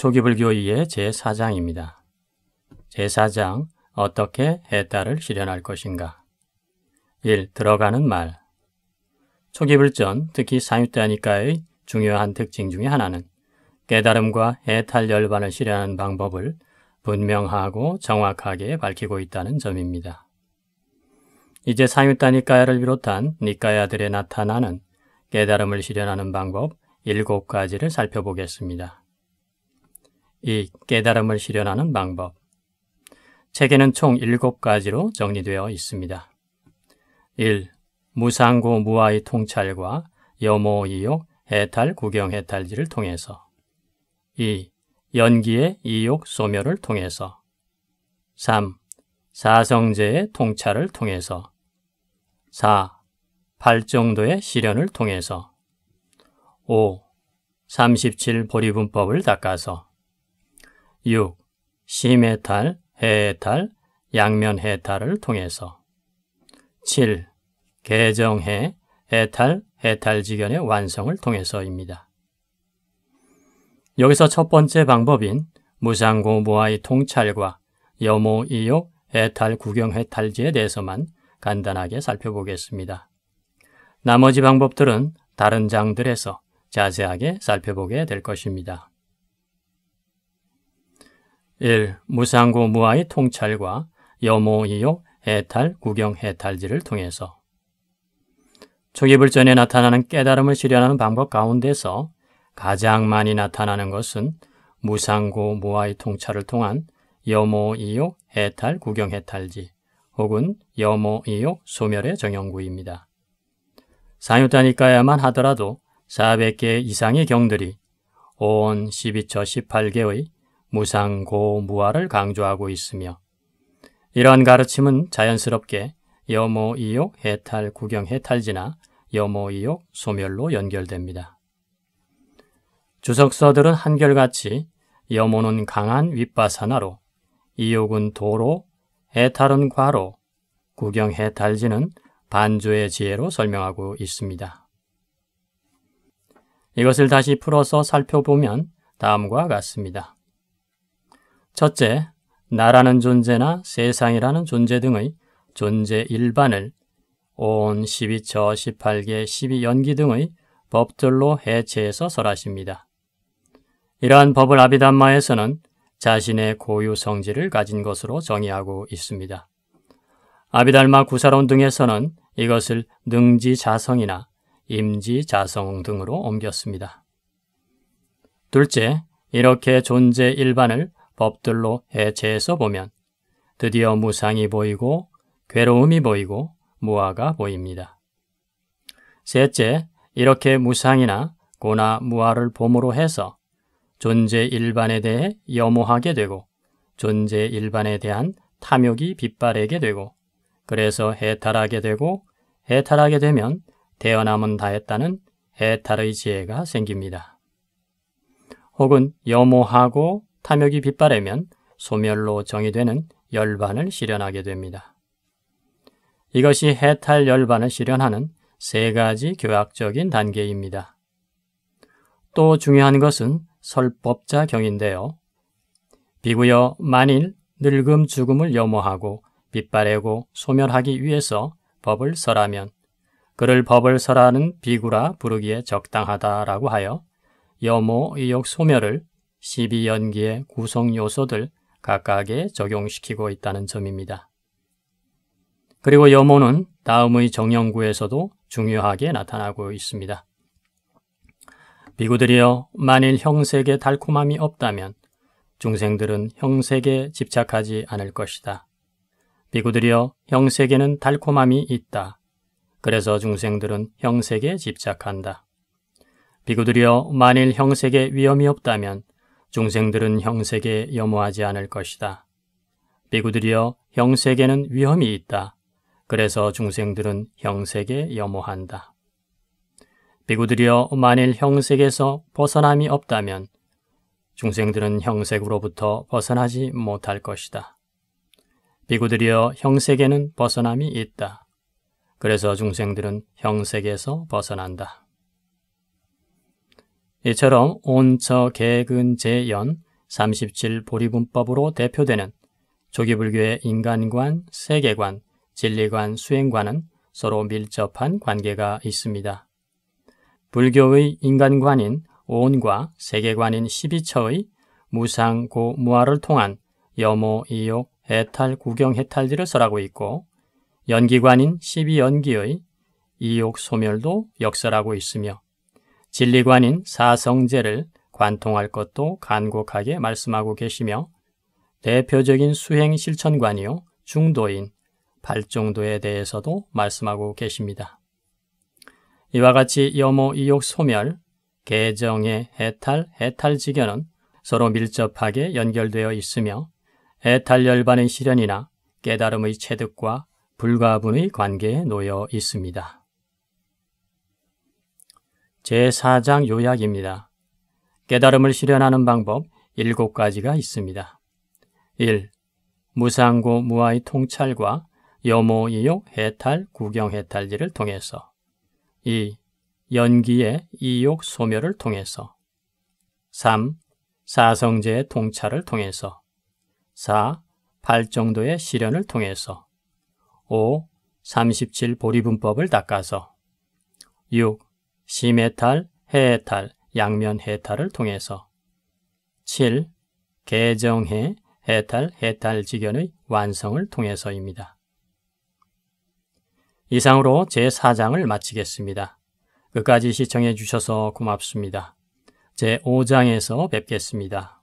초기불교의회 제4장입니다. 제4장 어떻게 해탈을 실현할 것인가 1. 들어가는 말 초기불전, 특히 상유대니까의 중요한 특징 중의 하나는 깨달음과 해탈 열반을 실현하는 방법을 분명하고 정확하게 밝히고 있다는 점입니다. 이제 상유타 니까야를 비롯한 니까야들에 나타나는 깨달음을 실현하는 방법 7가지를 살펴보겠습니다. 이 깨달음을 실현하는 방법. 책에는 총 7가지로 정리되어 있습니다. 1. 무상고 무아의 통찰과 여모이욕, 해탈, 구경해탈지를 통해서 2. 연기의 이욕, 소멸을 통해서 3. 사성제의 통찰을 통해서 4. 팔정도의 실현을 통해서 5. 37 보리분법을 닦아서 6. 심해탈, 해탈, 양면해탈을 통해서 7. 개정해, 해탈, 해탈지견의 완성을 통해서입니다. 여기서 첫 번째 방법인 무상고무아의 통찰과 여모이욕, 해탈, 구경해탈지에 대해서만 간단하게 살펴보겠습니다. 나머지 방법들은 다른 장들에서 자세하게 살펴보게 될 것입니다. 1. 무상고 무아의 통찰과 여모이요 해탈, 구경 해탈지를 통해서 초기불전에 나타나는 깨달음을 실현하는 방법 가운데서 가장 많이 나타나는 것은 무상고 무아의 통찰을 통한 여모이요 해탈 구경 해탈지 혹은 여모이요 소멸의 정형구입니다. 사유타니까야만 하더라도 400개 이상의 경들이 오온 12처 18개의 무상고 무아를 강조하고 있으며 이러한 가르침은 자연스럽게 여모이욕 해탈 구경 해탈지나 여모이욕 소멸로 연결됩니다. 주석서들은 한결같이 여모는 강한 윗바사나로 이욕은 도로 해탈은 과로 구경 해탈지는 반조의 지혜로 설명하고 있습니다. 이것을 다시 풀어서 살펴보면 다음과 같습니다. 첫째, 나라는 존재나 세상이라는 존재 등의 존재 일반을 온 12처, 18개, 12연기 등의 법들로 해체해서 설하십니다. 이러한 법을 아비담마에서는 자신의 고유 성질을 가진 것으로 정의하고 있습니다. 아비달마 구사론 등에서는 이것을 능지자성이나 임지자성 등으로 옮겼습니다. 둘째, 이렇게 존재 일반을 법들로 해체해서 보면 드디어 무상이 보이고 괴로움이 보이고 무아가 보입니다. 셋째, 이렇게 무상이나 고나 무아를 봄으로 해서 존재 일반에 대해 염호하게 되고 존재 일반에 대한 탐욕이 빗발하게 되고 그래서 해탈하게 되고 해탈하게 되면 태어남은 다했다는 해탈의 지혜가 생깁니다. 혹은 염호하고 탐욕이 빗바래면 소멸로 정의되는 열반을 실현하게 됩니다. 이것이 해탈 열반을 실현하는 세 가지 교학적인 단계입니다. 또 중요한 것은 설법자 경인데요. 비구여 만일 늙음 죽음을 염호하고 빗바래고 소멸하기 위해서 법을 설하면 그를 법을 설하는 비구라 부르기에 적당하다라고 하여 염호, 의욕 소멸을 1 2 연기의 구성 요소들 각각에 적용시키고 있다는 점입니다. 그리고 염호는 다음의 정연구에서도 중요하게 나타나고 있습니다. 비구들이여 만일 형색에 달콤함이 없다면 중생들은 형색에 집착하지 않을 것이다. 비구들이여 형색에는 달콤함이 있다. 그래서 중생들은 형색에 집착한다. 비구들이여 만일 형색에 위험이 없다면 중생들은 형색에 염호하지 않을 것이다. 비구들이여 형색에는 위험이 있다. 그래서 중생들은 형색에 염호한다. 비구들이여 만일 형색에서 벗어남이 없다면 중생들은 형색으로부터 벗어나지 못할 것이다. 비구들이여 형색에는 벗어남이 있다. 그래서 중생들은 형색에서 벗어난다. 이처럼 온처 개근제연 37보리분법으로 대표되는 조기불교의 인간관, 세계관, 진리관, 수행관은 서로 밀접한 관계가 있습니다. 불교의 인간관인 온과 세계관인 12처의 무상고 무아를 통한 여모, 이욕, 해탈, 구경, 해탈들을 설하고 있고 연기관인 12연기의 이욕 소멸도 역설하고 있으며 진리관인 사성제를 관통할 것도 간곡하게 말씀하고 계시며 대표적인 수행 실천관이요 중도인 발정도에 대해서도 말씀하고 계십니다. 이와 같이 여모 이욕 소멸, 개정의 해탈, 해탈지견은 서로 밀접하게 연결되어 있으며 해탈 열반의 실현이나 깨달음의 체득과 불가분의 관계에 놓여 있습니다. 제4장 요약입니다. 깨달음을 실현하는 방법 7가지가 있습니다. 1. 무상고 무아의 통찰과 여모이욕 해탈 구경해탈지를 통해서 2. 연기의 이욕 소멸을 통해서 3. 사성제의 통찰을 통해서 4. 팔정도의 실현을 통해서 5. 37 보리분법을 닦아서 6. 시메탈 해탈, 양면 해탈을 통해서 7. 개정해, 해탈, 해탈지견의 완성을 통해서입니다. 이상으로 제4장을 마치겠습니다. 끝까지 시청해 주셔서 고맙습니다. 제5장에서 뵙겠습니다.